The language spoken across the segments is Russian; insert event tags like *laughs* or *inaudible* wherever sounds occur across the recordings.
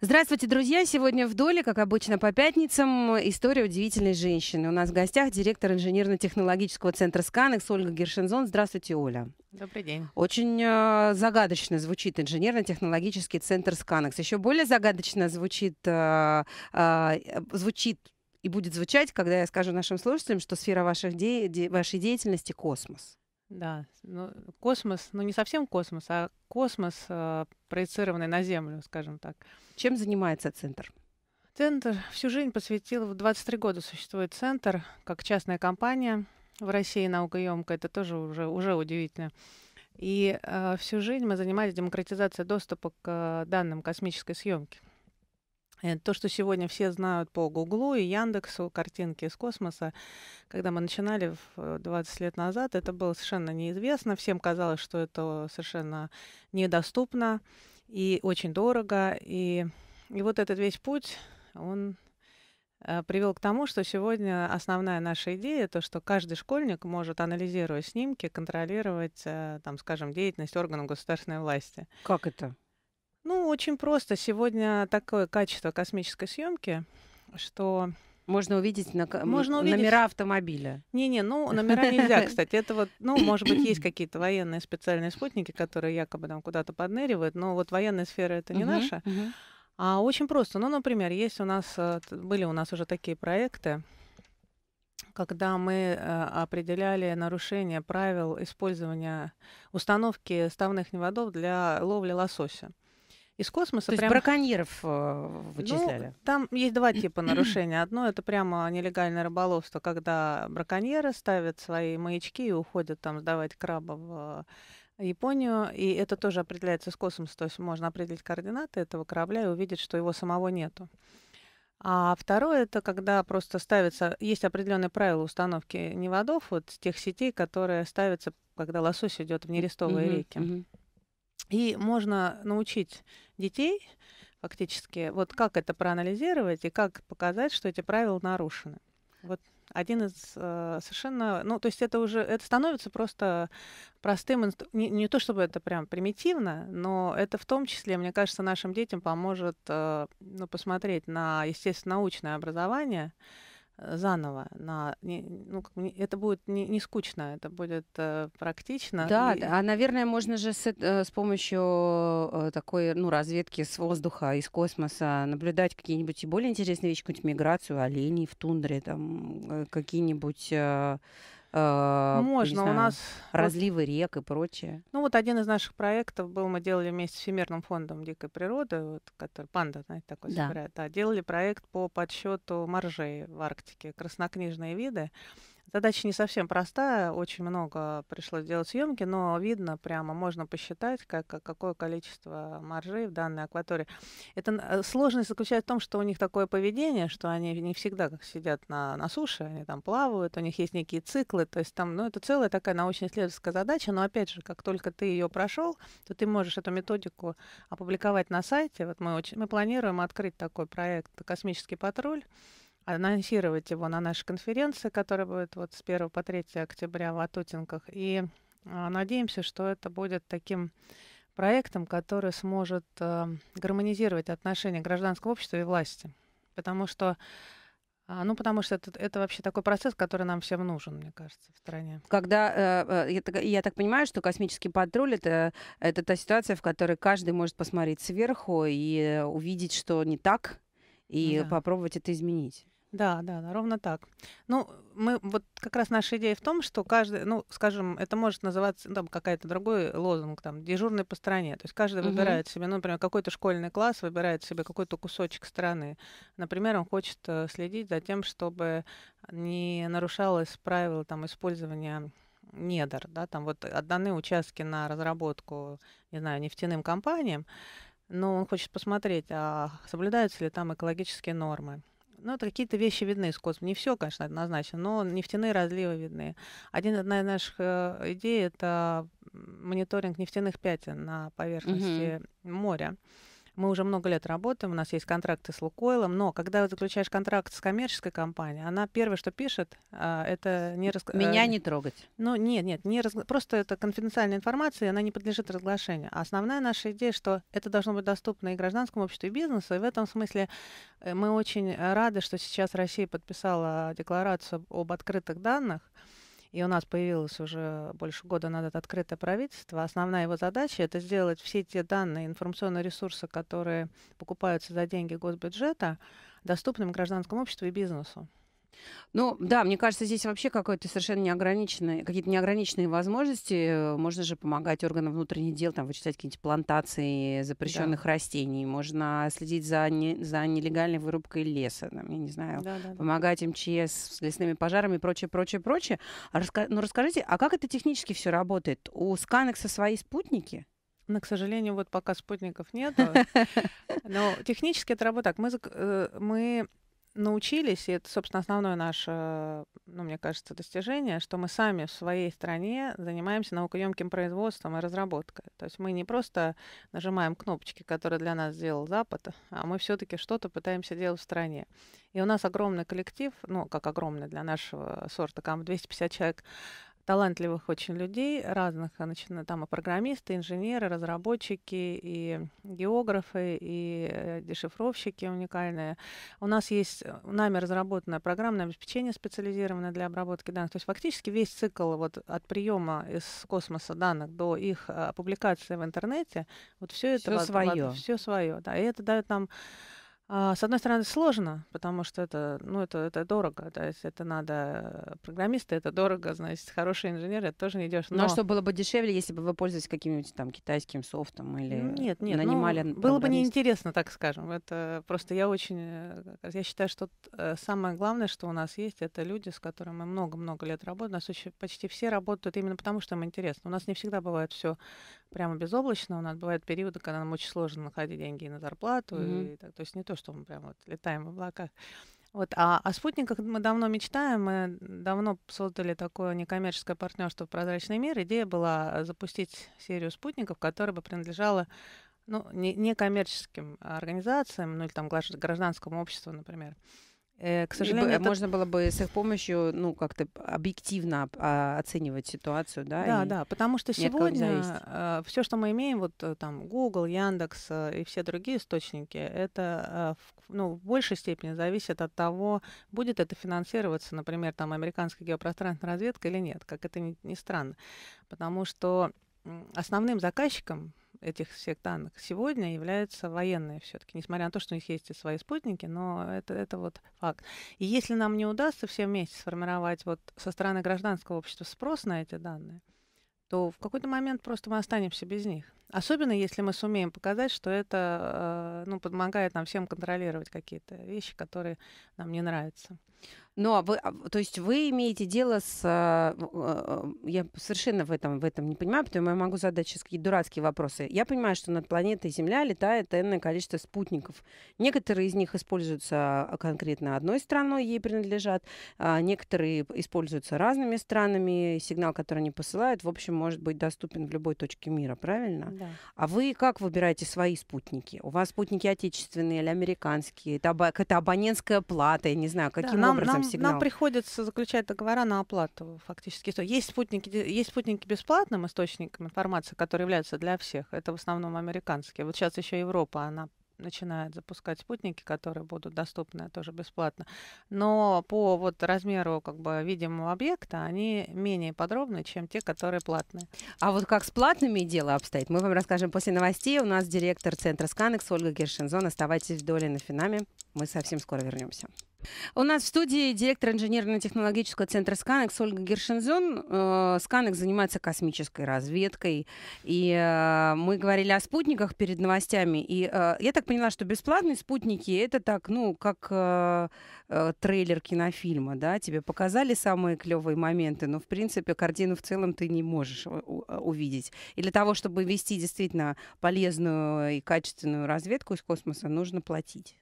Здравствуйте, друзья! Сегодня в Доле, как обычно, по пятницам история удивительной женщины. У нас в гостях директор инженерно-технологического центра «Сканекс» Ольга Гершензон. Здравствуйте, Оля. Добрый день. Очень э, загадочно звучит инженерно-технологический центр «Сканекс». Еще более загадочно звучит, э, э, звучит и будет звучать, когда я скажу нашим слушателям, что сфера ваших де... де вашей деятельности — космос. Да, ну, космос, ну не совсем космос, а космос, э, проецированный на Землю, скажем так. Чем занимается центр? Центр всю жизнь посвятил, в 23 года существует центр, как частная компания в России наукоемка, это тоже уже, уже удивительно. И э, всю жизнь мы занимались демократизацией доступа к э, данным космической съемки. то, что сегодня все знают по Гуглу и Яндексу, картинки из космоса, когда мы начинали 20 э, лет назад, это было совершенно неизвестно. Всем казалось, что это совершенно недоступно и очень дорого. И, и вот этот весь путь, он э, привел к тому, что сегодня основная наша идея то, что каждый школьник может, анализируя снимки, контролировать, э, там, скажем, деятельность органов государственной власти. Как это? Ну, очень просто. Сегодня такое качество космической съемки, что можно увидеть на... Можно увидеть... номера автомобиля. Не-не, ну номера *laughs* нельзя, кстати. Это вот, ну, может быть, есть *clears throat* какие-то военные специальные спутники, которые якобы там куда-то подныривают, но вот военная сфера это не наша. А очень просто. Ну, например, есть у нас, э, были у нас уже такие проекты, когда мы э, определяли нарушение правил использования установки ставных неводов для ловли лосося из космоса. То есть браконьеров э, ну, вычисляли? Ну, там есть два *clears throat* типа нарушения. Одно — это прямо нелегальное рыболовство, когда браконьеры ставят свои маячки и уходят там сдавать крабов в Японию, и это тоже определяется с космоса, то есть можно определить координаты этого корабля и увидеть, что его самого нету. А второе это когда просто ставится, есть определенные правила установки неводов вот тех сетей, которые ставятся, когда лосось идет в нерестовые mm-hmm, реки. Mm-hmm. И можно научить детей фактически, вот как это проанализировать и как показать, что эти правила нарушены. Вот один из э, совершенно, ну, то есть это уже, это становится просто простым, инст... не, не то чтобы это прям примитивно, но это в том числе, мне кажется, нашим детям поможет, э, ну, посмотреть на, естественно, научное образование, Э, заново на ну это будет не, не скучно это будет э, практично да, и... а наверное можно же с, э, с помощью э, такой ну разведки с воздуха из космоса наблюдать какие-нибудь и более интересные вещи какую-нибудь миграцию оленей в тундре там какие-нибудь э, Э, Можно, знаю, у нас... Разливы рек и прочее. Ну вот один из наших проектов был, мы делали вместе с Всемирным фондом дикой природы, вот, который панда, знаете, такой да. Да, делали проект по подсчету моржей в Арктике, краснокнижные виды. Задача не совсем простая, очень много пришлось делать съемки, но видно прямо, можно посчитать, как, какое количество маржей в данной акватории. Это э, сложность заключается в том, что у них такое поведение, что они не всегда как сидят на, на суше, они там плавают, у них есть некие циклы, то есть там, ну, это целая такая научно-исследовательская задача, но опять же, как только ты ее прошел, то ты можешь эту методику опубликовать на сайте. Вот мы, очень, мы планируем открыть такой проект «Космический патруль», анонсировать его на нашей конференции, которая будет вот с 1 по 3 октября в Атутинках. И а, надеемся, что это будет таким проектом, который сможет э, гармонизировать отношения гражданского общества и власти. Потому что а, ну, потому что это, это вообще такой процесс, который нам всем нужен, мне кажется, в стране. Когда, э, э я, я так понимаю, что космический патруль это, это та ситуация, в которой каждый может посмотреть сверху и э, увидеть, что не так, ну и да. попробовать это изменить. Да, да, да, ровно так. Ну, мы вот как раз наша идея в том, что каждый, ну, скажем, это может называться ну, там какая-то другой лозунг, там, дежурный по стране. То есть каждый угу. выбирает себе, ну, например, какой-то школьный класс выбирает себе какой-то кусочек страны. Например, он хочет э, следить за тем, чтобы не нарушалось правило там использования недр, да, там вот отданы участки на разработку, не знаю, нефтяным компаниям, но он хочет посмотреть, а соблюдаются ли там экологические нормы ну, это какие-то вещи видны из космоса. Не все, конечно, однозначно, но нефтяные разливы видны. Один, одна из наших э, идей — это мониторинг нефтяных пятен на поверхности угу. моря. Мы уже много лет работаем, у нас есть контракты с Лукойлом, но когда заключаешь контракт с коммерческой компанией, она первое, что пишет, а, это не... Рас... Меня э, не трогать. Ну, нет, нет, не раз... просто это конфиденциальная информация, она не подлежит разглашению. А основная наша идея, что это должно быть доступно и гражданскому обществу, и бизнесу, и в этом смысле э, мы очень э, рады, что сейчас Россия подписала декларацию об открытых данных, и у нас появилось уже больше года назад открытое правительство, основная его задача — это сделать все те данные, информационные ресурсы, которые покупаются за деньги госбюджета, доступным гражданскому обществу и бизнесу. Ну, да, мне кажется, здесь вообще какой-то совершенно неограниченные, какие-то неограниченные возможности. Можно же помогать органам внутренних дел, там, вычислять какие-нибудь плантации запрещенных да. растений. Можно следить за, не, за нелегальной вырубкой леса, там, я не знаю, да, да, помогать МЧС с лесными пожарами и прочее, прочее, прочее. А раска... Ну, расскажите, а как это технически все работает? У Сканекса свои спутники? Но, ну, к сожалению, вот пока спутников нет. *laughs* Но технически это работает так. Мы, э, мы научились, и это, собственно, основное наше, ну, мне кажется, достижение, что мы сами в своей стране занимаемся наукоемким производством и разработкой. То есть мы не просто нажимаем кнопочки, которые для нас сделал Запад, а мы все-таки что-то пытаемся делать в стране. И у нас огромный коллектив, ну, как огромный для нашего сорта, там 250 человек талантливых очень людей, разных, а начиная там и программисты, инженеры, разработчики, и географы, и э, дешифровщики уникальные. У нас есть э, нами разработанное программное обеспечение специализированное для обработки данных. То есть фактически весь цикл вот от приема из космоса данных до их э, публикации в интернете, вот все это все свое. Все свое, да. И это дает нам а, с одной стороны, сложно, потому что это, ну, это, это дорого. То есть это надо... Э, программисты — это дорого, значит, хороший инженер — это тоже не дешево. Но... Ну, а что было бы дешевле, если бы вы пользовались каким-нибудь там китайским софтом или нет, нет, нанимали ну, Было бы неинтересно, так скажем. Это просто я очень... Э, я считаю, что э, самое главное, что у нас есть, это люди, с которыми мы много-много лет работаем. У нас очень, почти все работают именно потому, что им интересно. У нас не всегда бывает все прямо безоблачно. У нас бывают периоды, когда нам очень сложно находить деньги на зарплату. Mm-hmm. И так, то есть не то, что мы прям вот летаем в облаках. Вот, а о спутниках мы давно мечтаем, мы давно создали такое некоммерческое партнерство «Прозрачный мир». Идея была запустить серию спутников, которая бы принадлежала ну, некоммерческим не организациям, ну или там гражданскому обществу, например. Э, к сожалению, это... можно было бы с их помощью, ну, как-то объективно а, оценивать ситуацию, да? Да, и да, потому что сегодня а, все, что мы имеем, вот э, там Google, Яндекс а, и все другие источники, это ну, в большей степени зависит от того, будет это финансироваться, например, там американской геопространственной разведкой или нет, как это ни, ни странно, потому что основным заказчиком этих всех данных сегодня являются военные все-таки, несмотря на то, что у них есть и свои спутники, но это, это вот факт. И если нам не удастся все вместе сформировать вот со стороны гражданского общества спрос на эти данные, то в какой-то момент просто мы останемся без них. Особенно если мы сумеем показать, что это э, ну, помогает нам всем контролировать какие-то вещи, которые нам не нравятся. Ну, а вы, а, то есть вы имеете дело с... А, а, я совершенно в этом, в этом не понимаю, потому я могу задать сейчас какие-то дурацкие вопросы. Я понимаю, что над планетой Земля летает энное количество спутников. Некоторые из них используются конкретно одной страной, ей принадлежат. Некоторые используются разными странами. Сигнал, который они посылают, в общем, может быть доступен в любой точке мира, правильно? Да. А вы как выбираете свои спутники? У вас спутники отечественные или американские? Это, это абонентская плата, я не знаю, каким да, нам, образом нам сигнал. Нам приходится заключать договора на оплату фактически. Есть спутники, есть спутники бесплатным источником информации, которые являются для всех. Это в основном американские. Вот сейчас еще Европа, она начинает запускать спутники, которые будут доступны тоже бесплатно. Но по вот размеру как бы видимого объекта они менее подробны, чем те, которые платные. А вот как с платными дело обстоит, мы вам расскажем после новостей. У нас директор центра Сканекс Ольга Гершинзон. Оставайтесь в доле на Финаме. Мы совсем скоро вернемся. У нас в студии директор инженерно-технологического центра «Сканекс» Ольга Гершинзон. Э, «Сканекс» занимается космической разведкой. И э, мы говорили о спутниках перед новостями. И э, я так поняла, что бесплатные спутники — это так, ну, как трейлер кинофильма, да? Тебе показали самые клевые моменты, но, в принципе, картину в целом ты не можешь увидеть. И для того, чтобы вести действительно полезную и качественную разведку из космоса, нужно платить.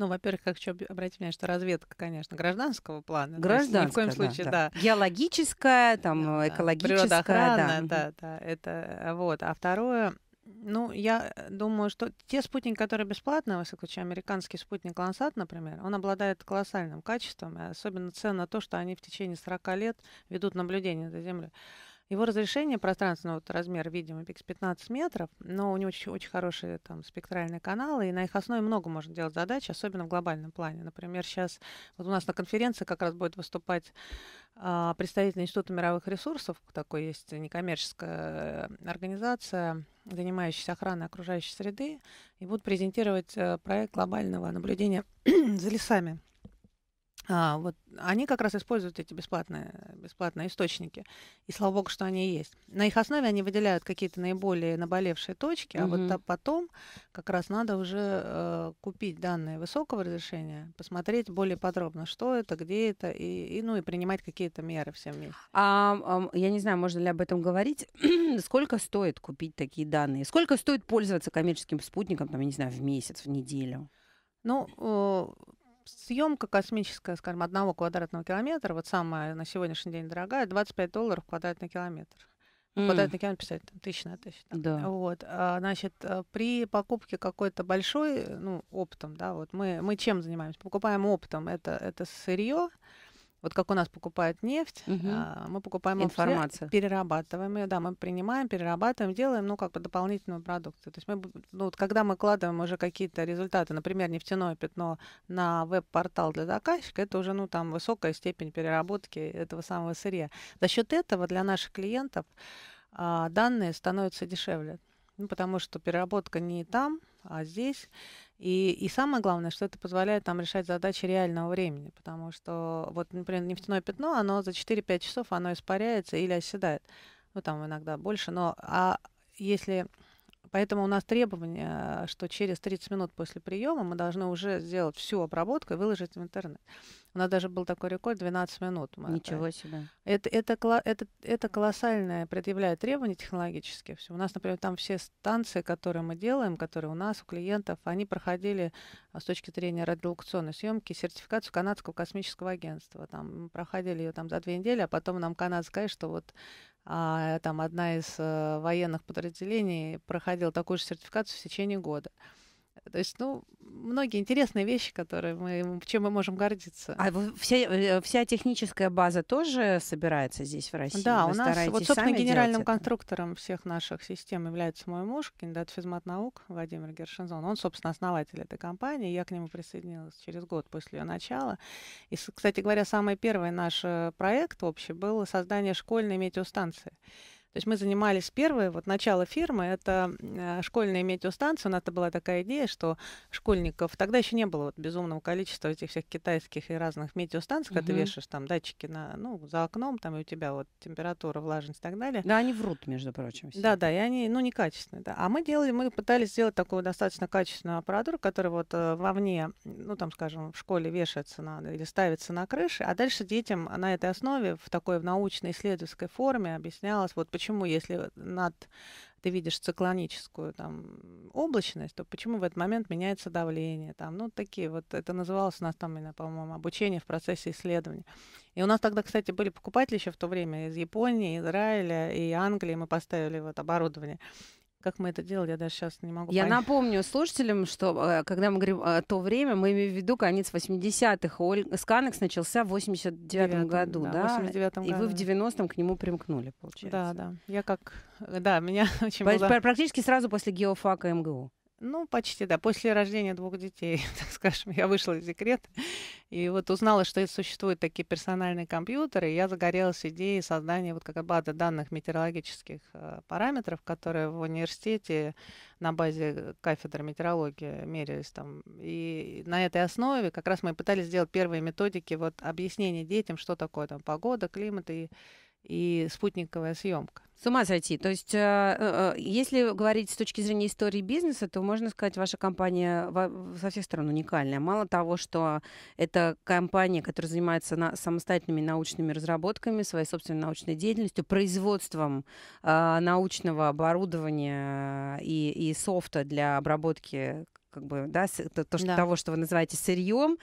Ну, во-первых, хочу обратить внимание, что разведка, конечно, гражданского плана. Гражданская, ни в коем случае, да. да. Геологическая, там, да, экологическая. Да. да, да, это вот. А второе, ну, я э, думаю, что те спутники, которые бесплатные, в всяком случае, американский спутник Лансат, например, он обладает колоссальным качеством, особенно ценно то, что они в течение 40 лет ведут наблюдение за Землей. Его разрешение пространственного вот, размер, видимо, пикс 15 метров, но у него очень, очень хорошие там спектральные каналы, и на их основе много можно делать задач, особенно в глобальном плане. Например, сейчас вот у нас на конференции как раз будет выступать а, представитель Института мировых ресурсов, такой есть некоммерческая организация, занимающаяся охраной окружающей среды, и будут презентировать э, проект глобального наблюдения *clears throat* за лесами. А, вот они как раз используют эти бесплатные, бесплатные источники. И слава богу, что они есть. На их основе они выделяют какие-то наиболее наболевшие точки, а угу. Mm -hmm. вот потом как раз надо уже э, купить данные высокого разрешения, посмотреть более подробно, что это, где это, и, и ну и принимать какие-то меры всем вместе. А, а, я не знаю, можно ли об этом говорить. *clears throat* Сколько стоит купить такие данные? Сколько стоит пользоваться коммерческим спутником, там, я не знаю, в месяц, в неделю? Ну, э, съемка космическая, скажем, одного квадратного километра, вот самая на сегодняшний день дорогая, 25 долларов квадратный километр. Mm. Квадратный километр писать там, тысяч на тысячу. Да. Вот, а, значит, э, при покупке какой-то большой, э, ну, оптом, да, вот мы, мы чем занимаемся? Покупаем оптом, это, это сырье, вот как у нас покупают нефть, угу. мы покупаем информацию, перерабатываем ее, да, мы принимаем, перерабатываем, делаем, ну, как бы дополнительную продукцию. То есть мы, ну, вот когда мы кладываем уже какие-то результаты, например, нефтяное пятно на веб-портал для заказчика, это уже, ну, там, высокая степень переработки этого самого сырья. За счет этого для наших клиентов а, данные становятся дешевле, ну, потому что переработка не там, а здесь. И, и самое главное, что это позволяет нам решать задачи реального времени, потому что вот, например, нефтяное пятно, оно за 4-5 часов оно испаряется или оседает. Ну, там иногда больше, но а если Поэтому у нас требование, э, что через 30 минут после приема мы должны уже сделать всю обработку и выложить в интернет. У нас даже был такой рекорд 12 минут. Мы Ничего это, себе. Это, это, это, это колоссальное предъявляет требования технологические. Все. У нас, например, там все станции, которые мы делаем, которые у нас, у клиентов, они проходили э, с точки зрения радиолокационной съемки сертификацию Канадского космического агентства. Там мы проходили ее там за две недели, а потом нам канадцы сказали, что вот а, там одна из э, военных подразделений проходила такую же сертификацию в течение года. То есть, ну, многие интересные вещи, которые мы, чем мы можем гордиться. А вся, э, вся техническая база тоже собирается здесь, в России? Да, Вы у нас, вот, собственно, генеральным конструктором это? всех наших систем является мой муж, кандидат физмат наук Владимир Гершинзон. Он, собственно, основатель этой компании. Я к нему присоединилась через год после ее начала. И, кстати говоря, самый первый наш э, проект общий был создание школьной метеостанции. То есть мы занимались первой, вот начало фирмы, это э, школьная метеостанция. У ну, нас это была такая идея, что школьников, тогда еще не было вот безумного количества этих всех китайских и разных метеостанций, угу. когда ты вешаешь там датчики на, ну, за окном, там и у тебя вот температура, влажность и так далее. Да, они врут, между прочим. Все. Да, да, и они, ну, некачественные, да. А мы делали, мы пытались сделать такую достаточно качественную аппаратуру, которая вот э, вовне, ну, там, скажем, в школе вешается на, или ставится на крыше, а дальше детям на этой основе в такой в научно-исследовательской форме объяснялось, вот почему, если над ты видишь циклоническую там облачность, то почему в этот момент меняется давление, там, ну, такие вот, это называлось у нас там, по-моему, обучение в процессе исследования. И у нас тогда, кстати, были покупатели еще в то время из Японии, Израиля и Англии, мы поставили вот оборудование. Как мы это делали, я даже сейчас не могу. Я понять. напомню слушателям, что э, когда мы говорим о э, то время, мы имеем в виду конец 80-х. Сканекс начался в 89-м году, да? да? 89-м и году. вы в 90-м к нему примкнули, получается. Да, да. Я как... Э, да, *laughs* меня очень По- было... Практически сразу после геофака МГУ. Ну, почти, да. После рождения двух детей, *laughs* так скажем, я вышла из декрета и вот узнала, что существуют такие персональные компьютеры. И я загорелась идеей создания вот как базы данных метеорологических э, параметров, которые в университете на базе кафедры метеорологии мерились там. И на этой основе как раз мы пытались сделать первые методики вот объяснения детям, что такое там погода, климат и и спутниковая съемка. С ума сойти. То есть, э, э, э, если говорить с точки зрения истории бизнеса, то можно сказать, ваша компания со всех сторон уникальная. Мало того, что это компания, которая занимается самостоятельными научными разработками, своей собственной научной деятельностью, производством научного оборудования и, и софта для обработки как бы, да, то, что, да. того, что вы называете сырьем,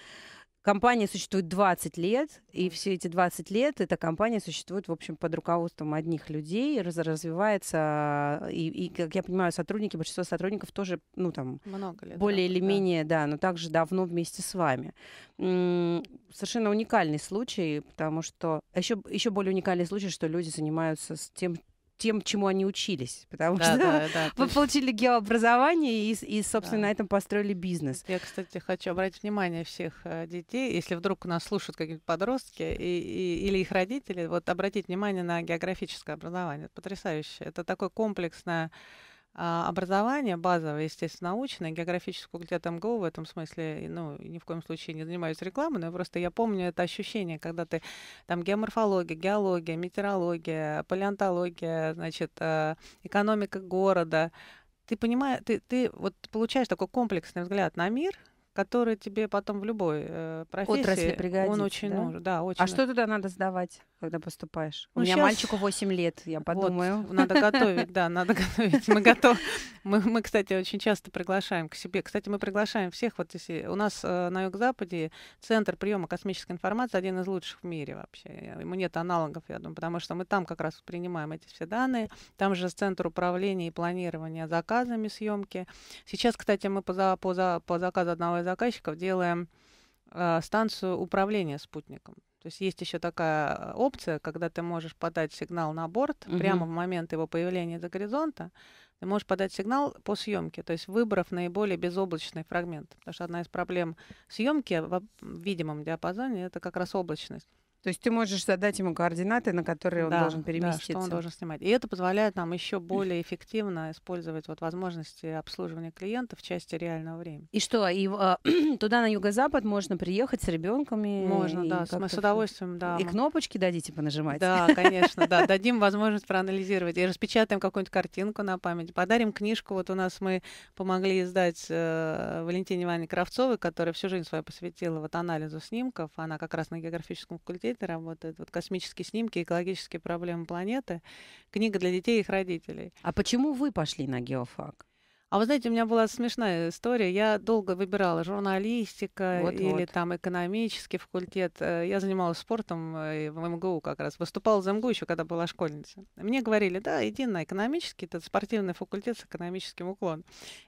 Компания существует 20 лет, и все эти 20 лет эта компания существует, в общем, под руководством одних людей, раз, развивается, а, и, и, как я понимаю, сотрудники, большинство сотрудников тоже, ну, там, Много лет, более да, или да. менее, да, но также давно вместе с вами. М-м, совершенно уникальный случай, потому что... еще а еще более уникальный случай, что люди занимаются с тем, тем, чему они учились, потому да, что да, да, вы получили геообразование и, и собственно, да. на этом построили бизнес. Я, кстати, хочу обратить внимание всех э, детей, если вдруг нас слушают какие-то подростки и, и, или их родители, вот обратить внимание на географическое образование. Это потрясающе. Это такое комплексное а, образование базовое, естественно, научное, географическую факультет МГУ в этом смысле, ну, ни в коем случае не занимаюсь рекламой, но просто я помню это ощущение, когда ты там геоморфология, геология, метеорология, палеонтология, значит, а, экономика города, ты понимаешь, ты, ты вот получаешь такой комплексный взгляд на мир, который тебе потом в любой э, профессии Отрасли пригодится, он очень да? нужен. Да, а очень. А э, нужен. что туда надо сдавать, когда поступаешь? Ну, У меня сейчас... мальчику 8 лет, я *laughs* подумаю. Вот, надо готовить, да, надо *laughs* готовить. Мы готовы. Мы, мы, кстати, очень часто приглашаем к себе. Кстати, мы приглашаем всех. Вот если у нас э, на юг-западе центр приема космической информации один из лучших в мире вообще. Ему нет аналогов, я думаю, потому что мы там как раз принимаем эти все данные. Там же центр управления и планирования заказами съемки. Сейчас, кстати, мы по, за, по, за, по заказу одного из заказчиков делаем а, станцию управления спутником. То есть есть еще такая а, опция, когда ты можешь подать сигнал на борт угу. прямо в момент его появления до горизонта. Ты можешь подать сигнал по съемке, то есть выбрав наиболее безоблачный фрагмент. Потому что одна из проблем съемки в видимом диапазоне это как раз облачность. То есть ты можешь задать ему координаты, на которые он да, должен переместиться. Да, что он должен снимать. И это позволяет нам еще более эффективно использовать вот возможности обслуживания клиента в части реального времени. И что, и э, *clears throat* туда на юго-запад можно приехать с ребенком? Можно, и да, мы с удовольствием, да. И кнопочки дадите понажимать? Да, конечно, да. Дадим возможность проанализировать и распечатаем какую-нибудь картинку на память, подарим книжку. Вот у нас мы помогли издать э, Валентине Ивановне Кравцовой, которая всю жизнь свою посвятила вот анализу снимков. Она как раз на географическом факультете проекты работают, вот космические снимки, экологические проблемы планеты, книга для детей и их родителей. А почему вы пошли на геофак? А вы знаете, у меня была смешная история. Я долго выбирала журналистика вот, или вот. там экономический факультет. Э, я занималась спортом э, в МГУ как раз. Выступала за МГУ еще, когда была школьница. Мне говорили, да, иди на экономический, это спортивный факультет с экономическим уклоном.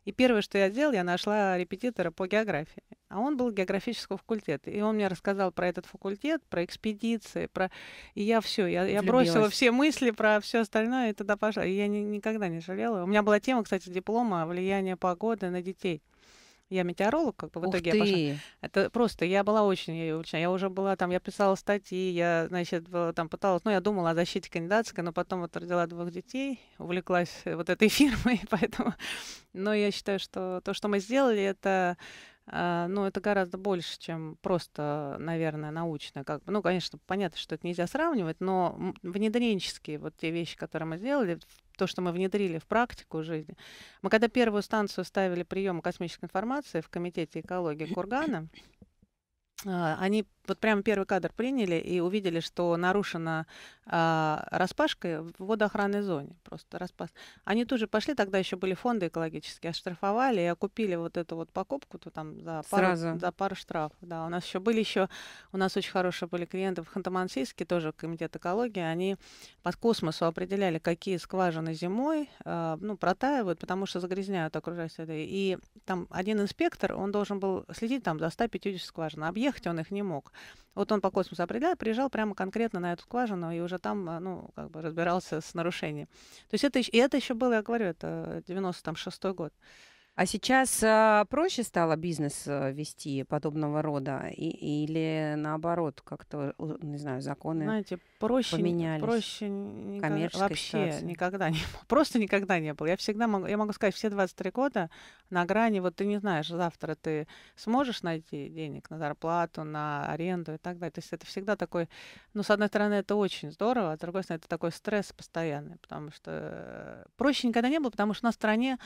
И первое, что я сделала, я нашла репетитора по географии а он был географического факультета. И он мне рассказал про этот факультет, про экспедиции, про... И я все, я, я бросила все мысли про все остальное, и тогда пошла. И я ни, никогда не жалела. У меня была тема, кстати, диплома «Влияние погоды на детей». Я метеоролог, как бы в Ух итоге ты. я пошла. Это просто, я была очень, я, я уже была там, я писала статьи, я, значит, была, там пыталась, ну, я думала о защите кандидатской, но потом вот родила двух детей, увлеклась вот этой *laughs* фирмой, *laughs* поэтому... Но я считаю, что то, что мы сделали, это а, но ну, это гораздо больше, чем просто, наверное, научно. Как Ну, конечно, понятно, что это нельзя сравнивать, но внедренческие вот те вещи, которые мы сделали, то, что мы внедрили в практику жизни. Мы когда первую станцию ставили прием космической информации в Комитете экологии Кургана, а, они вот прямо первый кадр приняли и увидели, что нарушена а, распашкой в водоохранной зоне. Просто распас. Они тоже пошли, тогда еще были фонды экологические, оштрафовали и окупили вот эту вот покупку то там за пару, Сразу. за пару штрафов. Да, у нас еще были еще, у нас очень хорошие были клиенты в Ханты-Мансийске, тоже комитет экологии, они по космосу определяли, какие скважины зимой, э, ну, протаивают, потому что загрязняют окружающую среду. И там один инспектор, он должен был следить там за 150 скважин, объехать он их не мог. Вот он по космосу определял, приезжал прямо конкретно на эту скважину и уже там, э, ну, как бы разбирался с нарушением. То есть это, и это еще было, я говорю, это 96-й год. А сейчас а, проще стало бизнес э, вести подобного рода и, или наоборот как-то э, не знаю законы Знаете, проще, поменялись? Проще никогда, вообще ситуации. никогда не *laughs* просто никогда не было. Я всегда могу я могу сказать все 23 года на грани вот ты не знаешь завтра ты сможешь найти денег на зарплату на аренду и так далее. То есть это всегда такой ну с одной стороны это очень здорово, а с другой стороны это такой стресс постоянный, потому что э, проще никогда не было, потому что на стране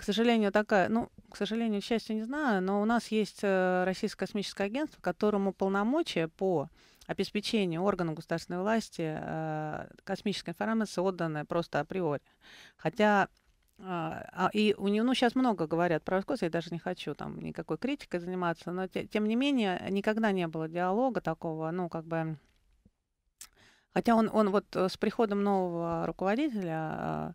к сожалению, такая, ну, к сожалению, к счастью, не знаю, но у нас есть э, Российское космическое агентство, которому полномочия по обеспечению органов государственной власти э, космической информации отданы просто априори. Хотя а, а, и у него, ну, сейчас много говорят про Роскосмос, я даже не хочу там никакой критикой заниматься, но те, тем не менее никогда не было диалога такого, ну, как бы... Хотя он, он вот э, с приходом нового руководителя а,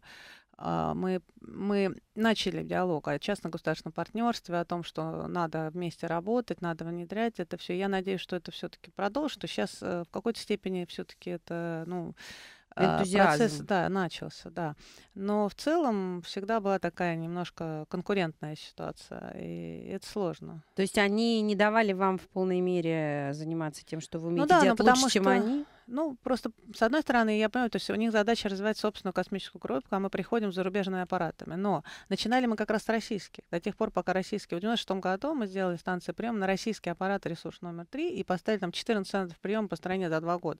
а, мы, мы начали диалог о частно-государственном партнерстве, о том, что надо вместе работать, надо внедрять это все. Я надеюсь, что это все-таки продолжит, что сейчас э, в какой-то степени все-таки это, ну, а, Энтузиазм. Процесс, да, начался, да. Но в целом всегда была такая немножко конкурентная ситуация, и это сложно. То есть они не давали вам в полной мере э, заниматься тем, что вы ну умеете ну, да, делать лучше, потому чем что... они? Ну, просто, с одной стороны, я понимаю, то есть у них задача развивать собственную космическую коробку, а мы приходим с зарубежными аппаратами. Но начинали мы как раз с российских. До тех пор, пока российские... В 96 году мы сделали станцию приема на российский аппарат ресурс номер 3 и поставили там 14 центров приема по стране за два года.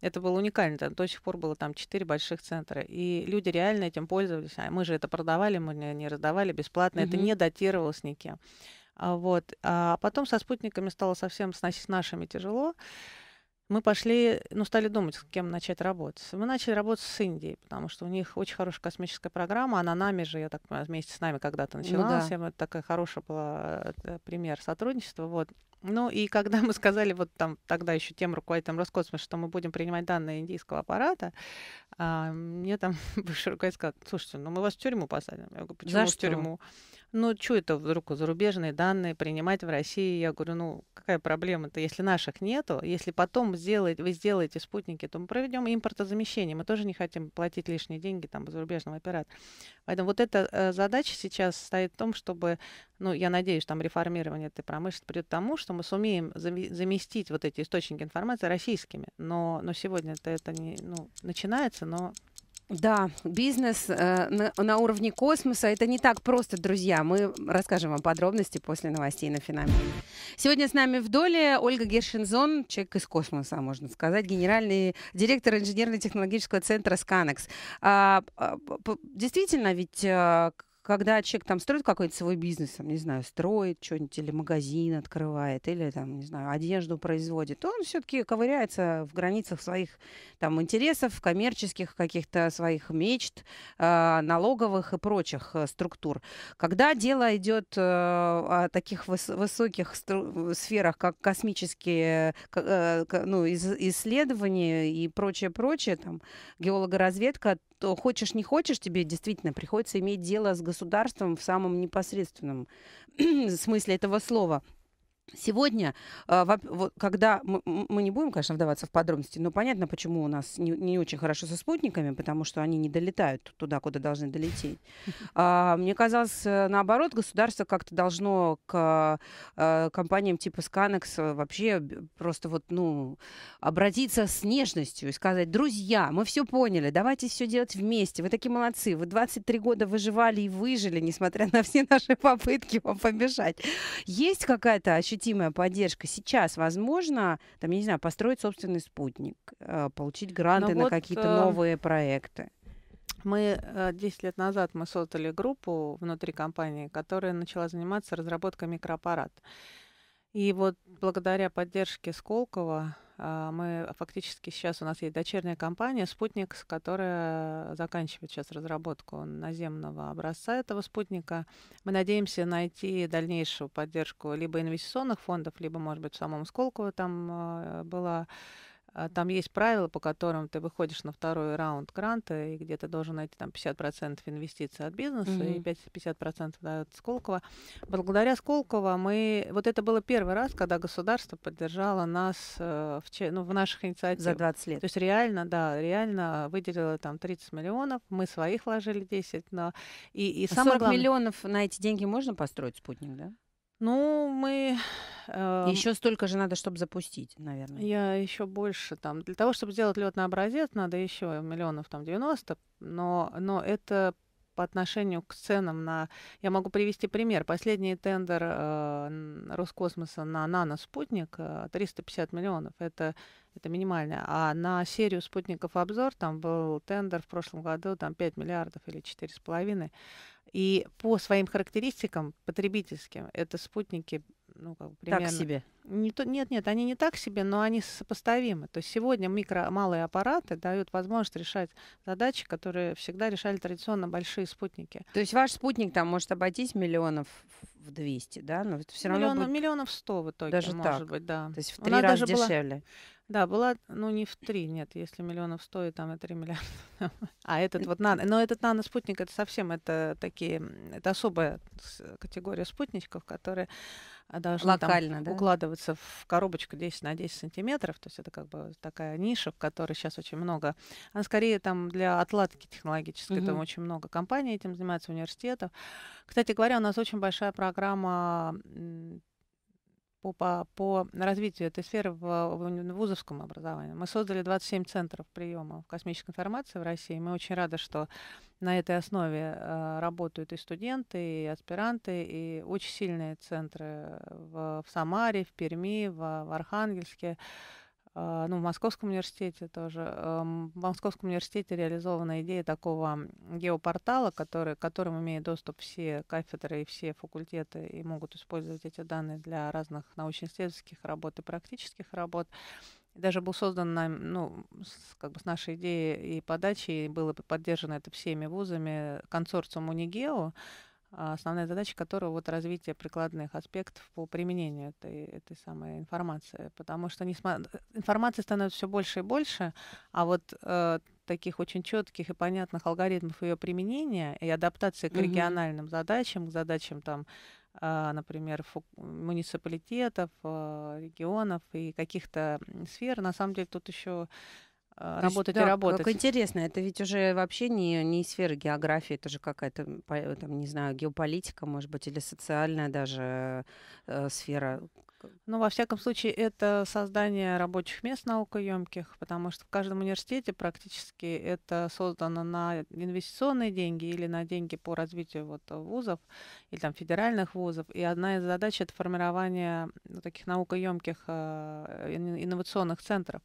Это было уникально. До сих пор было там 4 больших центра. И люди реально этим пользовались. А мы же это продавали, мы не раздавали бесплатно. Mm-hmm. Это не датировалось никем. А вот. А потом со спутниками стало совсем с нашими тяжело мы пошли, ну, стали думать, с кем начать работать. Мы начали работать с Индией, потому что у них очень хорошая космическая программа. Она нами же, я так понимаю, вместе с нами когда-то ну началась. Ну, да. Это такая хорошая была э, пример сотрудничества. Вот. Ну, и когда мы сказали, вот там тогда еще тем руководителям Роскосмоса, что мы будем принимать данные индийского аппарата, а, мне там *laughs* бывший руководитель сказал, слушайте, ну мы вас в тюрьму посадим. Я говорю, почему За в тюрьму? ну, что это вдруг зарубежные данные принимать в России? Я говорю, ну, какая проблема-то, если наших нету, если потом сделать, вы сделаете спутники, то мы проведем импортозамещение. Мы тоже не хотим платить лишние деньги там зарубежного оператора. Поэтому вот эта э, задача сейчас стоит в том, чтобы, ну, я надеюсь, там реформирование этой промышленности придет к тому, что мы сумеем заместить вот эти источники информации российскими. Но, но сегодня это, это не, ну, начинается, но да, бизнес э, на, на уровне космоса это не так просто, друзья. Мы расскажем вам подробности после новостей на финале. Сегодня с нами в доле Ольга Гершинзон, человек из космоса, можно сказать, генеральный директор инженерно-технологического центра Сканекс. А, а, действительно, ведь а, когда человек там строит какой-то свой бизнес, там, не знаю, строит что-нибудь, или магазин открывает, или там, не знаю, одежду производит, он все-таки ковыряется в границах своих там интересов, коммерческих каких-то своих мечт, а, налоговых и прочих э, структур. Когда дело идет э, о таких высоких сферах, как космические э, ну, исследования и прочее, прочее, там геологоразведка, то хочешь не хочешь, тебе действительно приходится иметь дело с государством государством в самом непосредственном *clears throat* смысле этого слова. Сегодня, а, когда мы не будем, конечно, вдаваться в подробности, но понятно, почему у нас не очень хорошо со спутниками, потому что они не долетают туда, куда должны долететь. *laughs* А, мне казалось, э, наоборот, государство как-то должно к э, компаниям типа Scanex э, вообще просто вот, ну, обратиться с нежностью и сказать, друзья, мы все поняли, давайте все делать вместе, вы такие молодцы, вы 23 года выживали и выжили, несмотря на все наши попытки вам помешать. Есть какая-то ощущение ощутимая поддержка сейчас возможно, там, я не знаю, построить собственный спутник, э, получить гранты Но ну на вот, какие-то э, новые проекты? Мы 10 э, лет назад мы создали группу внутри компании, которая начала заниматься разработкой микроаппарата. И вот благодаря поддержке Сколково а, мы фактически сейчас у нас есть дочерняя компания «Спутник», которая заканчивает сейчас разработку наземного образца этого спутника. Мы надеемся найти дальнейшую поддержку либо инвестиционных фондов, либо, может быть, в самом Сколково там а, была а, там есть правила, по которым ты выходишь на второй раунд гранта, и где ты должен найти там 50% инвестиций от бизнеса mm-hmm. и 50% от Сколково. Благодаря Сколково мы... Вот это было первый раз, когда государство поддержало нас э, в, ну, в наших инициативах. За 20 лет. То есть реально, да, реально выделило там 30 миллионов, мы своих вложили 10, но... И, и а самое 40 главное... миллионов на эти деньги можно построить спутник, да? Ну, мы... Э, еще столько же надо, чтобы запустить, наверное. Я еще больше там. Для того, чтобы сделать летный образец, надо еще миллионов там 90, но, но это по отношению к ценам на... Я могу привести пример. Последний тендер э, Роскосмоса на наноспутник э, 350 миллионов. Это, это минимально. А на серию спутников «Обзор» там был тендер в прошлом году там 5 миллиардов или 4,5. И по своим характеристикам потребительским это спутники, ну, как бы примерно... Так себе. Не то, нет, нет, они не так себе, но они сопоставимы. То есть сегодня микро малые аппараты дают возможность решать задачи, которые всегда решали традиционно большие спутники. То есть ваш спутник там может обойтись миллионов в 200, да? Но это все равно миллионов, будет... миллионов 100 в итоге, Даже может так. быть, да. То есть в три раза дешевле. Была... Да, была, ну, не в три, нет, если миллионов стоит, там и три миллиарда. *laughs* А этот вот нано, но этот наноспутник, это совсем, это такие, это особая э, категория спутников, которые а, должны Локально, там, да? укладываться в коробочку 10 на 10 сантиметров, то есть это как бы такая ниша, в которой сейчас очень много, она скорее там для отладки технологической, угу. там очень много компаний этим занимаются, университетов. Кстати говоря, у нас очень большая программа по, по, по развитию этой сферы в, в вузовском образовании. Мы создали 27 центров приема космической информации в России. Мы очень рады, что на этой основе э, работают и студенты, и аспиранты, и очень сильные центры в, в Самаре, в Перми, в, в Архангельске. А, ну, в Московском университете тоже, в Московском университете реализована идея такого геопортала, который, к которому имеют доступ все кафедры и все факультеты и могут использовать эти данные для разных научно-исследовательских работ и практических работ. даже был создан нам, ну, как бы с нашей идеей и подачей, и было поддержано это всеми вузами, консорциум Унигео, а, основная задача которого вот развитие прикладных аспектов по применению этой, этой самой информации. Потому что несма... информации становится все больше и больше, а вот э, таких очень четких и понятных алгоритмов ее применения и адаптации к региональным задачам, к задачам там а, например, муниципалитетов, э, регионов и каких-то сфер. На самом деле тут еще а, работать да, и работать. Как интересно, это ведь уже вообще не, не сфера географии, это же какая-то, там, не знаю, геополитика, может быть, или социальная даже э, сфера. Ну, во всяком случае, это создание рабочих мест наукоемких, потому что в каждом университете практически это создано на инвестиционные деньги или на деньги по развитию вот вузов или там федеральных вузов. И одна из задач — это формирование ну, таких наукоемких э, инновационных центров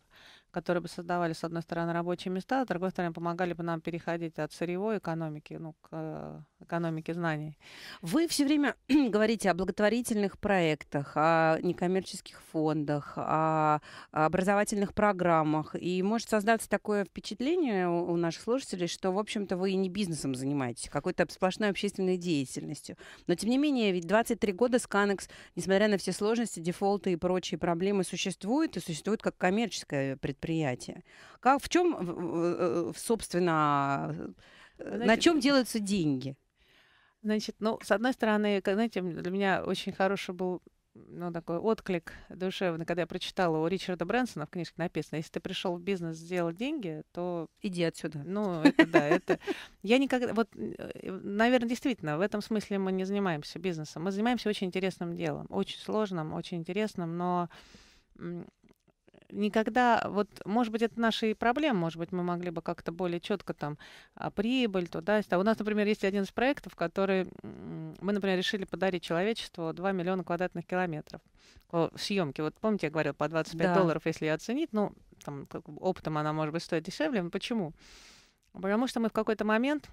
которые бы создавали, с одной стороны, рабочие места, а с другой стороны, помогали бы нам переходить от сырьевой экономики ну, к э, экономике знаний. Вы все время *clears throat* говорите о благотворительных проектах, о некоммерческих фондах, о образовательных программах. И может создаться такое впечатление у наших слушателей, что, в общем-то, вы и не бизнесом занимаетесь, а какой-то сплошной общественной деятельностью. Но, тем не менее, ведь 23 года Сканекс, несмотря на все сложности, дефолты и прочие проблемы, существует и существует как коммерческое предприятие предприятия. Как, в чем, собственно, э, Значит, на чем делаются деньги? Значит, ну, с одной стороны, знаете, для меня очень хороший был ну, такой отклик душевный, когда я прочитала у Ричарда Брэнсона в книжке написано, если ты пришел в бизнес сделал деньги, то... Иди отсюда. Ну, это да, это... Я никогда... Вот, э, наверное, действительно, в этом смысле мы не занимаемся бизнесом. Мы занимаемся очень интересным делом, очень сложным, очень интересным, но никогда, вот, может быть, это наши проблемы, может быть, мы могли бы как-то более четко там а, прибыль туда, У нас, например, есть один из проектов, который мы, например, решили подарить человечеству 2 миллиона квадратных километров съемки. Вот помните, я говорила, по 25 да. долларов, если ее оценить, ну, там, опытом она, может быть, стоит дешевле. Но почему? Потому что мы в какой-то момент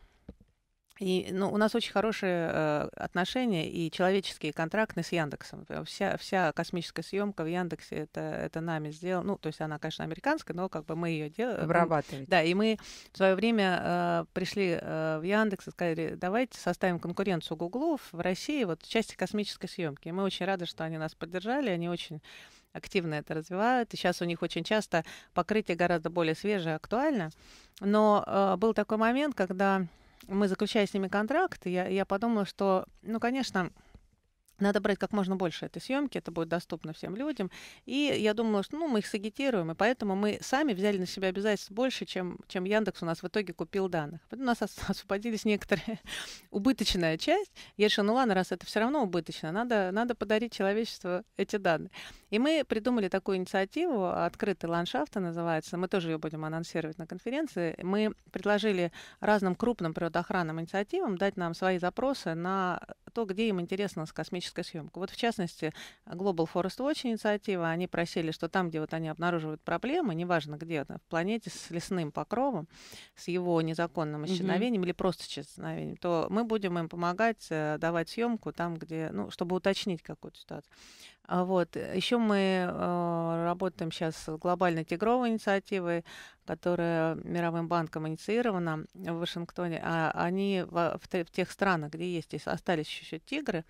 и, ну, у нас очень хорошие э, отношения и человеческие контракты с Яндексом. Вся, вся космическая съемка в Яндексе это, это нами сделано. Ну, то есть она, конечно, американская, но как бы мы ее делаем. Э, Обрабатываем. Да, и мы в свое время э, пришли э, в Яндекс и сказали, давайте составим конкуренцию Гуглу в России вот в части космической съемки. И мы очень рады, что они нас поддержали, они очень активно это развивают. И сейчас у них очень часто покрытие гораздо более свежее, актуально. Но э, был такой момент, когда мы заключая с ними контракт, я, я подумала, что, ну, конечно, надо брать как можно больше этой съемки, это будет доступно всем людям. И я думала, что ну, мы их сагитируем, и поэтому мы сами взяли на себя обязательств больше, чем, чем Яндекс у нас в итоге купил данных. У нас *laughs* освободились некоторые *laughs* убыточная часть. Я решила, ну ладно, раз это все равно убыточно, надо, надо подарить человечеству эти данные. И мы придумали такую инициативу, «Открытый ландшафт» называется, мы тоже ее будем анонсировать на конференции. Мы предложили разным крупным природоохранным инициативам дать нам свои запросы на то, где им интересна космической съемка. Вот в частности, Global Forest Watch инициатива, они просили, что там, где вот они обнаруживают проблемы, неважно где, в планете с лесным покровом, с его незаконным исчезновением угу. или просто исчезновением, то мы будем им помогать э, давать съемку там, где, ну, чтобы уточнить какую-то ситуацию. А вот. Э, Еще мы э, работаем сейчас с глобальной тигровой инициативой которая Мировым банком инициирована в Вашингтоне, а они в, тех странах, где есть остались еще тигры,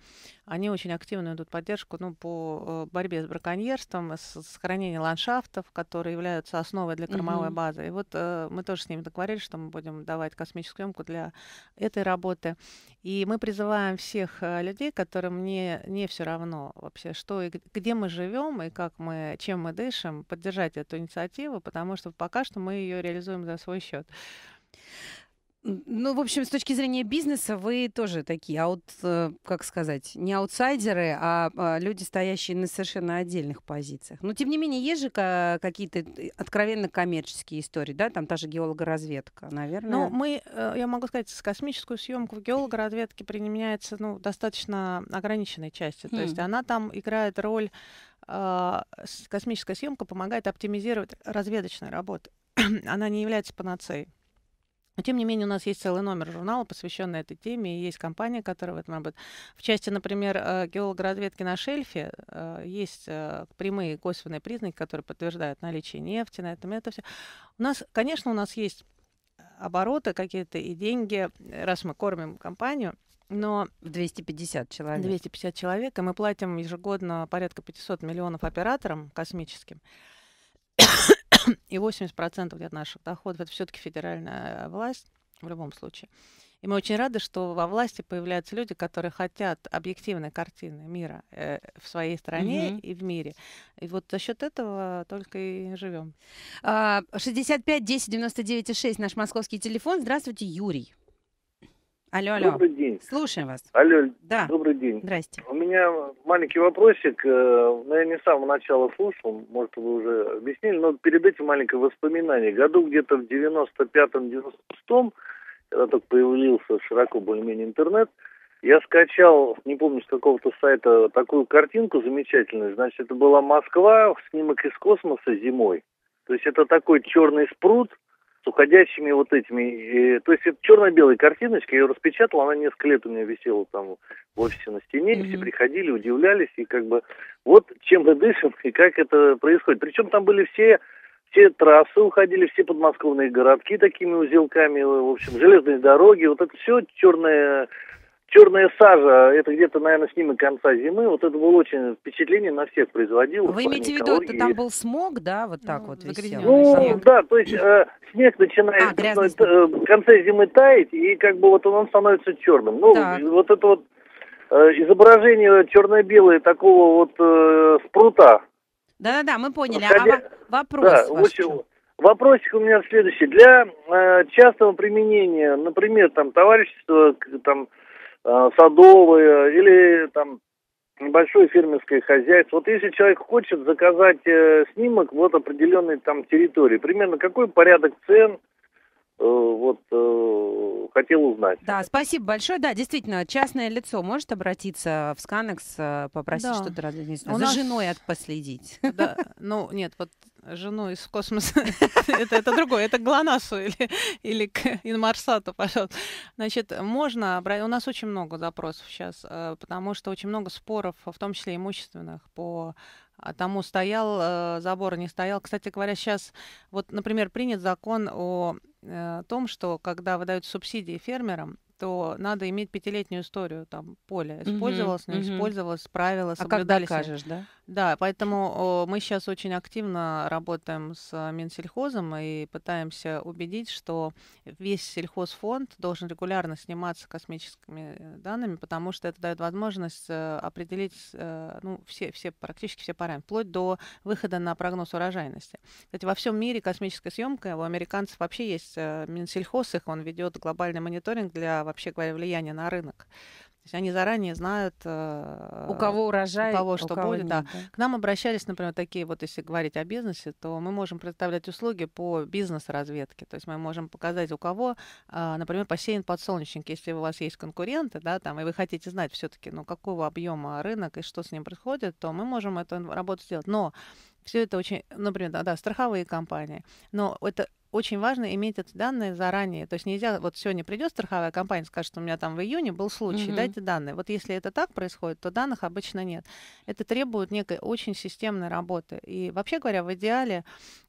они очень активно идут поддержку ну, по э, борьбе с браконьерством, с сохранением ландшафтов, которые являются основой для кормовой угу. базы. И вот э, мы тоже с ними договорились, что мы будем давать космическую емку для этой работы. И мы призываем всех э, людей, которым не, не все равно вообще, что и где мы живем и как мы, чем мы дышим, поддержать эту инициативу, потому что пока что мы мы ее реализуем за свой счет. Ну, в общем, с точки зрения бизнеса вы тоже такие, аут, э, как сказать, не аутсайдеры, а, а люди, стоящие на совершенно отдельных позициях. Но, тем не менее, есть же какие-то э, откровенно коммерческие истории, да, там та же геологоразведка, наверное. Ну, мы, э, я могу сказать, с космическую съемку в геологоразведке применяется, ну, достаточно ограниченной части. mm. то есть хм. она там играет роль а, космическая съемка помогает оптимизировать разведочные работы. *clears throat* она не является панацеей. Но, тем не менее, у нас есть целый номер журнала, посвященный этой теме, и есть компания, которая в этом работает. В части, например, э, геологоразведки на шельфе э, есть э, прямые косвенные признаки, которые подтверждают наличие нефти на этом. Это все. У нас, конечно, у нас есть обороты какие-то и деньги, раз мы кормим компанию, но... В 250 человек. 250 человек, и мы платим ежегодно порядка 500 миллионов операторам космическим и 80% где-то наших доходов это все-таки федеральная э, власть в любом случае. И мы очень рады, что во власти появляются люди, которые хотят объективной картины мира э, в своей стране mm-hmm. и в мире. И вот за счет этого только и живем. 65 10 99 6 наш московский телефон. Здравствуйте, Юрий. Алло, алло. Добрый день. Слушаем вас. Алло, да. добрый день. Здрасте. У меня маленький вопросик. Э, но ну, я не с самого начала слушал, может, вы уже объяснили, но перед этим маленькое воспоминание. Году где-то в 95-96, когда только появился широко более-менее интернет, я скачал, не помню, с какого-то сайта, такую картинку замечательную. Значит, это была Москва, снимок из космоса зимой. То есть это такой черный спрут, уходящими вот этими. И, то есть это черно-белая картиночка, я ее распечатал, она несколько лет у меня висела там в офисе на стене, mm-hmm. все приходили, удивлялись, и как бы вот чем мы дышим и как это происходит. Причем там были все, все трассы уходили, все подмосковные городки такими узелками, в общем, железные дороги, вот это все черное Черная сажа, это где-то, наверное, снимок конца зимы. Вот это было очень впечатление на всех производило. Вы имеете в виду, это там был смог, да, вот так ну, вот висел? Ну, снег. да, то есть э, снег начинает а, грязный... э, в конце зимы таять, и как бы вот он, становится черным. Ну, так. вот это вот э, изображение черно-белое такого вот э, спрута. Да-да-да, мы поняли. А Хотя... А вопрос да, ваш очень... Вопросик у меня следующий. Для э, частного применения, например, там товарищество, там Э, садовые или там небольшое фермерское хозяйство. Вот если человек хочет заказать э, снимок вот определенной там территории, примерно какой порядок цен – Э, вот э, хотел узнать. Да, спасибо большое. Да, действительно, частное лицо может обратиться в Сканекс, э, попросить да. что-то не знаю, за нас... женой отпоследить. Да, ну нет, вот жену из космоса, *laughs* это, это другое, это к ГЛОНАССу или, или к Инмарсату, пожалуйста. Значит, можно, у нас очень много запросов сейчас, потому что очень много споров, в том числе имущественных, по а тому стоял э, забор, а не стоял. Кстати говоря, сейчас, вот, например, принят закон о э, том, что когда выдают субсидии фермерам, то надо иметь пятилетнюю историю там поля. Использовалось, не использовалось, правила, соблюдались. А как докажешь, да? Да, поэтому мы сейчас очень активно работаем с э, Минсельхозом и пытаемся убедить, что весь сельхозфонд должен регулярно сниматься космическими э, данными, потому что это дает возможность э, определить ну, все, все, практически все параметры, вплоть до выхода на прогноз урожайности. Кстати, во всем мире космическая съемка, у американцев вообще есть Минсельхоз, их он ведет глобальный мониторинг для, вообще говоря, влияния на рынок есть они заранее знают... Э, у кого урожай, у кого что у кого будет. Нет, да. да. К нам обращались, например, такие вот, если говорить о бизнесе, то мы можем предоставлять услуги по бизнес-разведке. То есть мы можем показать, у кого, а, например, посеян подсолнечник. Если у вас есть конкуренты, да, там, и вы хотите знать все таки ну, какого объема рынок и что с ним происходит, то мы можем эту работу сделать. Но все это очень, например, да, да страховые компании, но это очень важно иметь эти данные заранее. То есть нельзя, вот сегодня придет страховая компания, скажет, что у меня там в июне был случай, mm-hmm. дайте данные. Вот если это так происходит, то данных обычно нет. Это требует некой очень системной работы. И вообще говоря, в идеале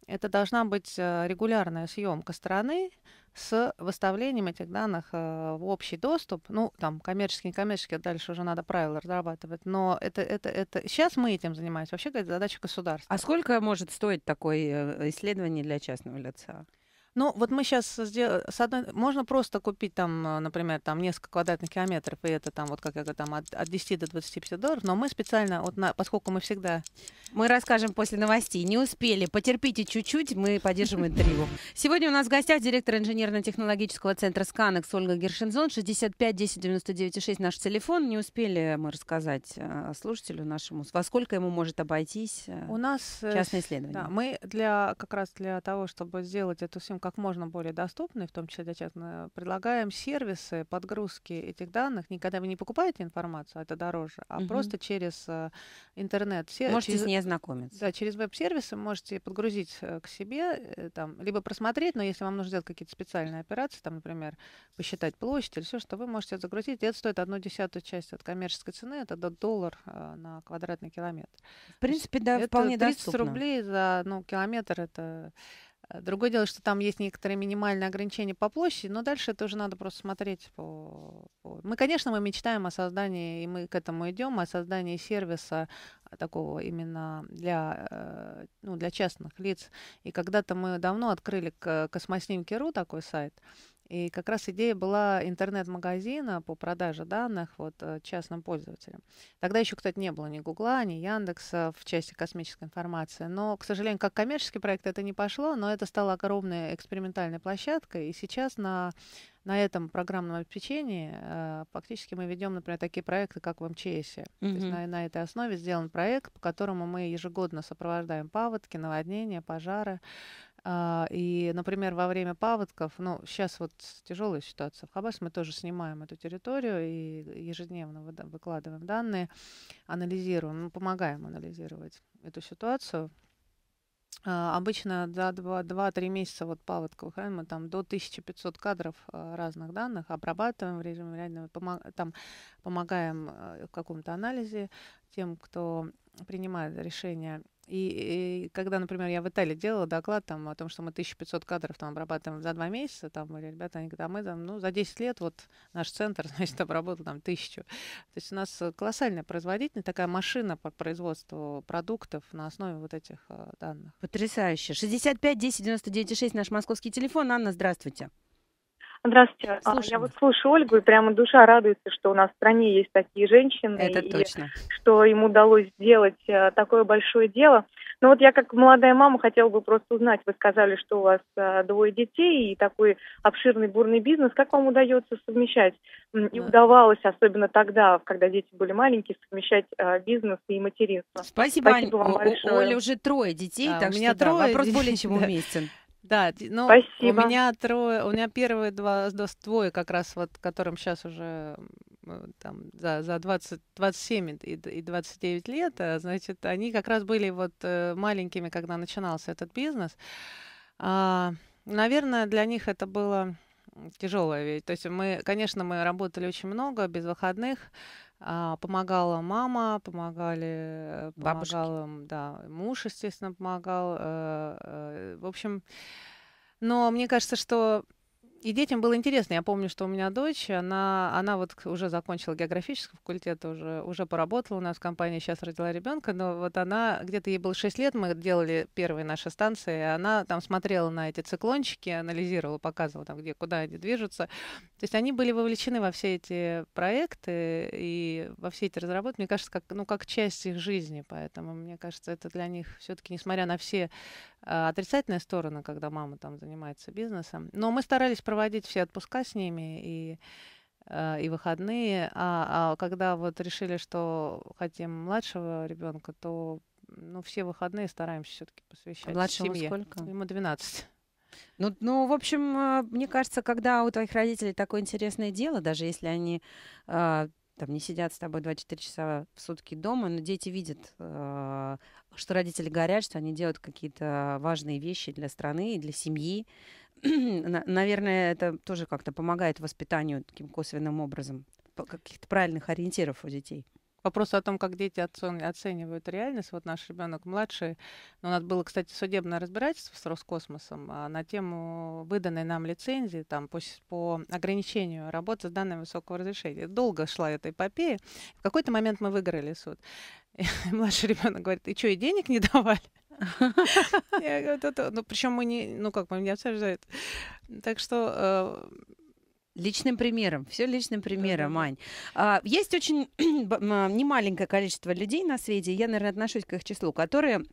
это должна быть э, регулярная съемка страны, с выставлением этих данных э, в общий доступ. Ну, там, коммерческий, некоммерческий, а дальше уже надо правила разрабатывать. Но это, это, это... Сейчас мы этим занимаемся. Вообще, это задача государства. А сколько может стоить такое э, исследование для частного лица? Ну, вот мы сейчас сделали... С одной... Можно просто купить там, э, например, там несколько квадратных километров, и это там, вот как я говорю, там от, от 10 до 25 долларов, но мы специально, вот на... поскольку мы всегда... Мы расскажем после новостей. Не успели. Потерпите чуть-чуть, мы поддержим интервью. *laughs* Сегодня у нас в гостях директор инженерно-технологического центра «Сканекс» Ольга Гершинзон. 65 10 99 6 наш телефон. Не успели мы рассказать э, слушателю нашему, во сколько ему может обойтись э, у нас частное исследование. Да, мы для, как раз для того, чтобы сделать эту съемку как можно более доступной, в том числе для частных, предлагаем сервисы подгрузки этих данных. Никогда вы не покупаете информацию, а это дороже, а угу. просто через э, интернет. Э, можете через, с ней ознакомиться. Да, через веб-сервисы можете подгрузить э, к себе, там, либо просмотреть, но если вам нужно сделать какие-то специальные операции, там, например, посчитать площадь или все, что вы можете загрузить, это стоит одну десятую часть от коммерческой цены, это до доллар на квадратный километр. В принципе, да, это вполне 30 доступно. 30 рублей за ну, километр это Э, другое дело, что там есть некоторые минимальные ограничения по площади, но дальше это уже надо просто смотреть. По... Мы, конечно, мы мечтаем о создании, и мы к этому идем, о создании сервиса э, такого именно для, э, ну, для частных лиц. И когда-то мы давно открыли космоснимки.ру такой сайт, и как раз идея была интернет-магазина по продаже данных вот, э, частным пользователям. Тогда еще, кстати, не было ни Гугла, ни Яндекса в части космической информации. Но, к сожалению, как коммерческий проект это не пошло, но это стало огромной экспериментальной площадкой. И сейчас на, на этом программном обеспечении э, фактически мы ведем, например, такие проекты, как в МЧС. Mm-hmm. То есть на, на этой основе сделан проект, по которому мы ежегодно сопровождаем паводки, наводнения, пожары а, и, например, во время паводков, ну, сейчас вот тяжелая ситуация в Хабаровске, мы тоже снимаем эту территорию и ежедневно выкладываем данные, анализируем, ну, помогаем анализировать эту ситуацию. А, обычно за 2-3 месяца вот паводка ран мы там до 1500 кадров а, разных данных обрабатываем в режиме реального, там помогаем э, в каком-то анализе тем, кто принимает решение и, и когда, например, я в Италии делала доклад там, о том, что мы 1500 кадров там обрабатываем за два месяца, там, были ребята, они говорят, а мы там, ну, за 10 лет вот наш центр, *laughs* значит, обработал там тысячу. То есть у нас э, колоссальная производительность, такая машина по производству продуктов на основе вот этих э, данных. Потрясающе. 65 10 99 6 наш московский телефон. Анна, здравствуйте. Здравствуйте. Слушаем. Я вот слушаю Ольгу, и прямо душа радуется, что у нас в стране есть такие женщины. Это и точно. Что им удалось сделать э, такое большое дело. Но вот я как молодая мама хотела бы просто узнать, вы сказали, что у вас э, двое детей и такой обширный бурный бизнес. Как вам удается совмещать? И да. удавалось, особенно тогда, когда дети были маленькие, совмещать э, бизнес и материнство. Спасибо, Спасибо Ань. вам большое. У Оли уже трое детей, да, так у меня что, трое. Да, вопрос более чем уместен. Да, ну, Спасибо. у меня трое, у меня первые два, двое как раз вот, которым сейчас уже э, там за, за 20, 27 и, и 29 лет, а, значит, они как раз были вот э, маленькими, когда начинался этот бизнес. А, наверное, для них это было тяжелое вещь. То есть мы, конечно, мы работали очень много, без выходных, а, помогала мама, помогали, Бабушки. да, муж, естественно, помогал. Э, э, в общем, но мне кажется, что и детям было интересно. Я помню, что у меня дочь, она, она вот уже закончила географический факультет, уже, уже поработала у нас в компании, сейчас родила ребенка, но вот она, где-то ей было 6 лет, мы делали первые наши станции, и она там смотрела на эти циклончики, анализировала, показывала там, где, куда они движутся. То есть они были вовлечены во все эти проекты и во все эти разработки, мне кажется, как, ну, как часть их жизни, поэтому, мне кажется, это для них все таки несмотря на все Э, отрицательная сторона, когда мама там занимается бизнесом. Но мы старались проводить все отпуска с ними и э, и выходные, а, а когда вот решили, что хотим младшего ребенка, то ну, все выходные стараемся все-таки посвящать Младшему семье. сколько? Ему 12. Ну, ну, в общем, э, мне кажется, когда у твоих родителей такое интересное дело, даже если они там не сидят с тобой 24 часа в сутки дома, но дети видят, э, что родители горят, что они делают какие-то важные вещи для страны и для семьи. *clears throat* Наверное, это тоже как-то помогает воспитанию таким косвенным образом каких-то правильных ориентиров у детей. Вопрос о том, как дети оценивают реальность. Вот наш ребенок младший, но у нас было, кстати, судебное разбирательство с Роскосмосом а, на тему выданной нам лицензии там, по, по ограничению работы с данными высокого разрешения. Долго шла эта эпопея. В какой-то момент мы выиграли суд. И *laughs* младший ребенок говорит, и что, и денег не давали? *laughs* Я говорю, ну, причем мы не, ну как, мы не обсуждают. Так что э, Личным примером, все личным примером, да, Ань. А, есть очень *clears throat* немаленькое количество людей на свете, я, наверное, отношусь к их числу, которые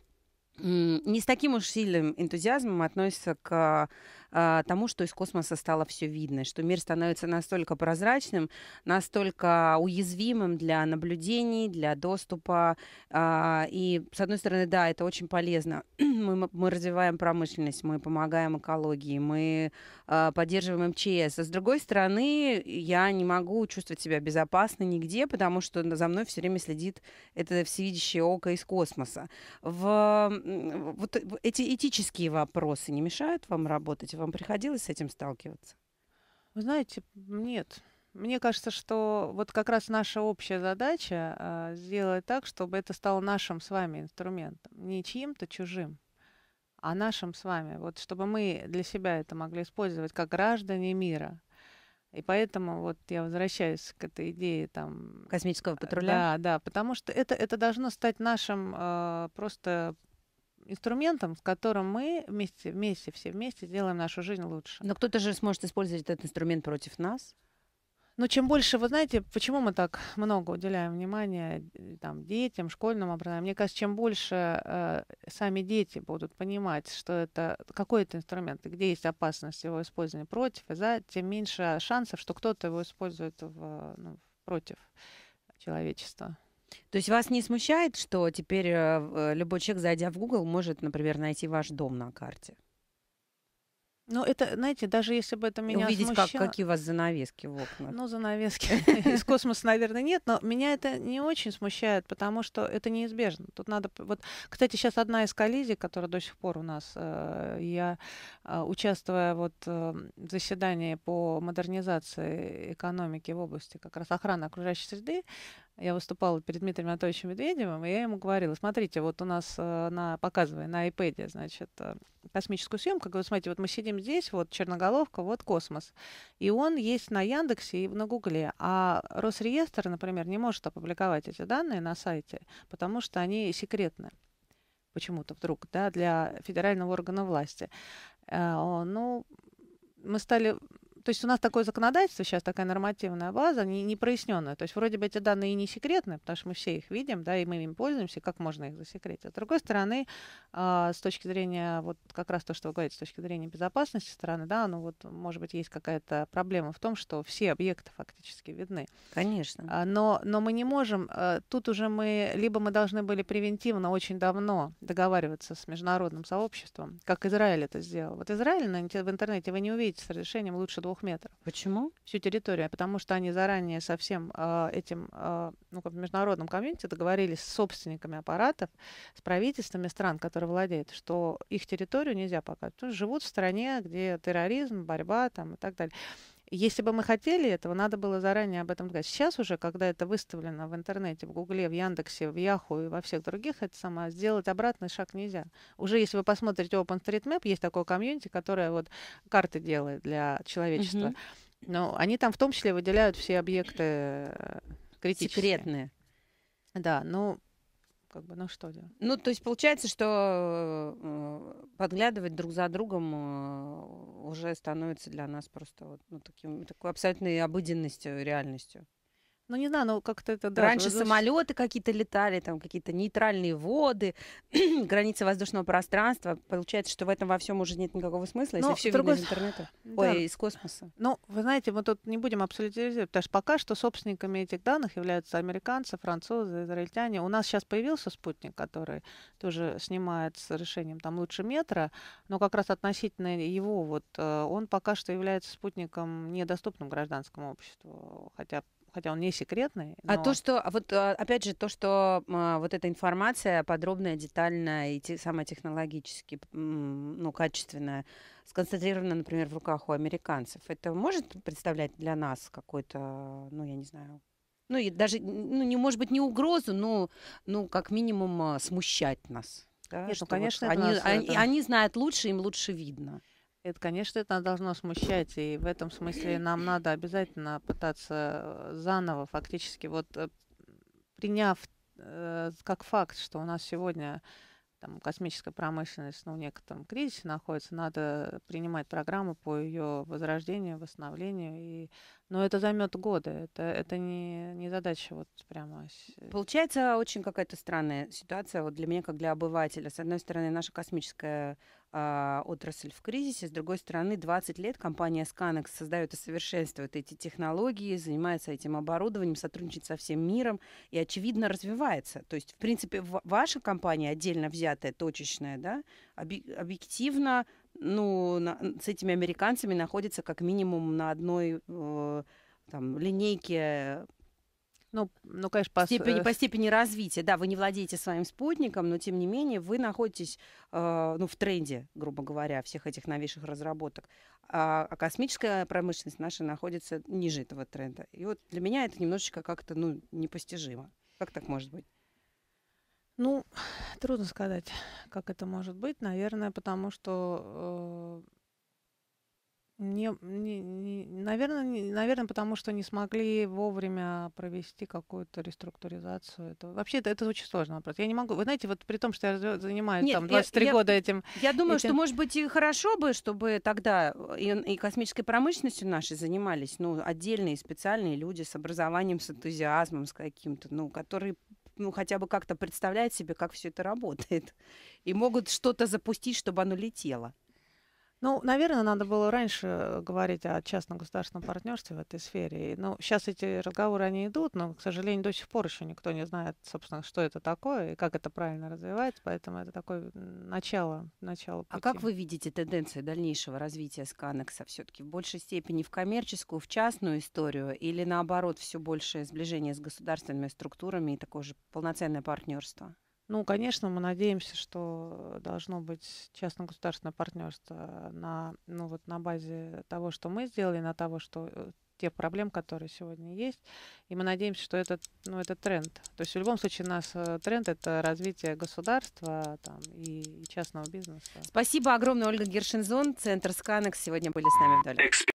не с таким уж сильным энтузиазмом относятся к а, тому, что из космоса стало все видно, что мир становится настолько прозрачным, настолько уязвимым для наблюдений, для доступа. А, и, с одной стороны, да, это очень полезно. *clears throat* мы, мы развиваем промышленность, мы помогаем экологии, мы а, поддерживаем МЧС. А с другой стороны, я не могу чувствовать себя безопасно нигде, потому что за мной все время следит это всевидящее око из космоса. В, вот э, эти этические вопросы не мешают вам работать? работе вам приходилось с этим сталкиваться? Вы знаете, нет. Мне кажется, что вот как раз наша общая задача а, сделать так, чтобы это стало нашим с вами инструментом, не чьим-то чужим, а нашим с вами. Вот чтобы мы для себя это могли использовать как граждане мира. И поэтому вот я возвращаюсь к этой идее там космического э, патруля. Да, да, потому что это это должно стать нашим э, просто инструментом, с которым мы вместе, вместе, все вместе делаем нашу жизнь лучше. Но кто-то же сможет использовать этот инструмент против нас. Но чем больше, вы знаете, почему мы так много уделяем внимания э, там, детям, школьному образованию? Мне кажется, чем больше э, сами дети будут понимать, что это какой это инструмент, и где есть опасность его использования против и за, тем меньше шансов, что кто-то его использует в, ну, против человечества. То есть вас не смущает, что теперь э, э, любой человек, зайдя в Google, может, например, найти ваш дом на карте? Ну, это, знаете, даже если бы это меня Увидеть, смущало... как, какие у вас занавески в окнах. Ну, занавески *laughs* *laughs* из космоса, наверное, нет, но меня это не очень смущает, потому что это неизбежно. Тут надо... Вот, кстати, сейчас одна из коллизий, которая до сих пор у нас, э, я а, участвуя вот э, в заседании по модернизации экономики в области как раз охраны окружающей среды, я выступала перед Дмитрием Анатольевичем Медведевым, и я ему говорила, смотрите, вот у нас, э, на, показывая на iPad, значит, э, космическую съемку, говорю, смотрите, вот мы сидим здесь, вот Черноголовка, вот космос, и он есть на Яндексе и на Гугле, а Росреестр, например, не может опубликовать эти данные на сайте, потому что они секретны почему-то вдруг, да, для федерального органа власти. Э, ну, мы стали то есть у нас такое законодательство сейчас, такая нормативная база, не, не проясненная. То есть вроде бы эти данные и не секретны, потому что мы все их видим, да, и мы им пользуемся, как можно их засекретить. А с другой стороны, э, с точки зрения, вот как раз то, что вы говорите, с точки зрения безопасности стороны, да, ну вот, может быть, есть какая-то проблема в том, что все объекты фактически видны. Конечно. А, но, но мы не можем, э, тут уже мы, либо мы должны были превентивно очень давно договариваться с международным сообществом, как Израиль это сделал. Вот Израиль на ну, в интернете вы не увидите с разрешением лучше двух двух метров. Почему? Всю территорию, потому что они заранее со всем э, этим, э, ну, как в международном комьюнити договорились с собственниками аппаратов, с правительствами стран, которые владеют, что их территорию нельзя показывать. живут в стране, где терроризм, борьба там и так далее. Если бы мы хотели этого, надо было заранее об этом говорить. Сейчас уже, когда это выставлено в интернете, в Гугле, в Яндексе, в Яху и во всех других, это сама сделать обратный шаг нельзя. Уже если вы посмотрите OpenStreetMap, есть такое комьюнити, которое вот карты делает для человечества. Угу. Но они там в том числе выделяют все объекты э, критические. Секретные. Да, ну как бы, ну что делать? Ну, то есть получается, что э, подглядывать друг за другом э, уже становится для нас просто вот, ну, таким, такой абсолютной обыденностью, реальностью. Ну, не знаю, но как-то это... Да, Раньше воздуш... самолеты какие-то летали, там какие-то нейтральные воды, *clears throat* границы воздушного пространства. Получается, что в этом во всем уже нет никакого смысла, но если все другой... видно из интернета. *laughs* Да. Ой, из космоса. Ну, вы знаете, мы тут не будем абсолютизировать, потому что пока что собственниками этих данных являются американцы, французы, израильтяне. У нас сейчас появился спутник, который тоже снимает с решением там лучше метра, но как раз относительно его вот э, он пока что является спутником недоступным гражданскому обществу, хотя хотя он не секретный. Но... А то, что, а вот а, опять же, то, что а, вот эта информация подробная, детальная и те, самая технологически, ну, качественная, сконцентрирована, например, в руках у американцев, это может представлять для нас какой-то, ну, я не знаю, ну, и даже, ну, не, может быть, не угрозу, но, ну, как минимум, смущать нас. Да, Нет, ну, что, конечно, вот они, они, это... они знают лучше, им лучше видно. Это, конечно, это должно смущать, и в этом смысле нам надо обязательно пытаться э, заново, фактически, вот э, приняв э, как факт, что у нас сегодня там, космическая промышленность ну, в некотором кризисе находится, надо принимать программы по ее возрождению, восстановлению. И... Но это займет годы. Это, это не, не задача вот прямо. Э Получается очень какая-то странная ситуация вот для меня, как для обывателя. С одной стороны, наша космическая а, отрасль в кризисе. С другой стороны, 20 лет компания Scanex создает и совершенствует эти технологии, занимается этим оборудованием, сотрудничает со всем миром и, очевидно, развивается. То есть, в принципе, ваша компания отдельно взятая, точечная, да, объективно ну, на, с этими американцами находится как минимум на одной э, там, линейке ну, ну конечно, по степени, э, по степени развития. Да, вы не владеете своим спутником, но тем не менее вы находитесь э, ну, в тренде, грубо говоря, всех этих новейших разработок. А, а космическая промышленность наша находится ниже этого тренда. И вот для меня это немножечко как-то ну, непостижимо. Как так может быть? Ну, *sighs* трудно сказать, как это может быть. Наверное, потому что э, не, не, не, наверное, не, наверное, потому что не смогли вовремя провести какую-то реструктуризацию. Это, вообще это, это очень сложный вопрос. Я не могу. Вы знаете, вот при том, что я занимаюсь Нет, там 23 я, года я, этим. Я думаю, этим... что, может быть, и хорошо бы, чтобы тогда э, и, и космической промышленностью нашей занимались, ну, отдельные специальные люди с образованием, с энтузиазмом, с каким-то, ну, которые ну, хотя бы как-то представляют себе, как все это работает, и могут что-то запустить, чтобы оно летело. Ну, наверное, надо было раньше говорить о частно-государственном партнерстве в этой сфере. Ну, сейчас эти разговоры, они идут, но, к сожалению, до сих пор еще никто не знает, собственно, что это такое и как это правильно развивается, поэтому это такое начало, начало пути. А как вы видите тенденции дальнейшего развития Сканекса? Все-таки в большей степени в коммерческую, в частную историю или, наоборот, все большее сближение с государственными структурами и такое же полноценное партнерство? Ну, конечно, мы надеемся, что должно быть частно-государственное партнерство на, ну, вот на базе того, что мы сделали, на того, что э, те проблемы, которые сегодня есть. И мы надеемся, что это, ну, это тренд. То есть в любом случае у нас э, тренд – это развитие государства там, и, и частного бизнеса. Спасибо огромное, Ольга Гершинзон. Центр «Сканекс» сегодня были с нами вдали.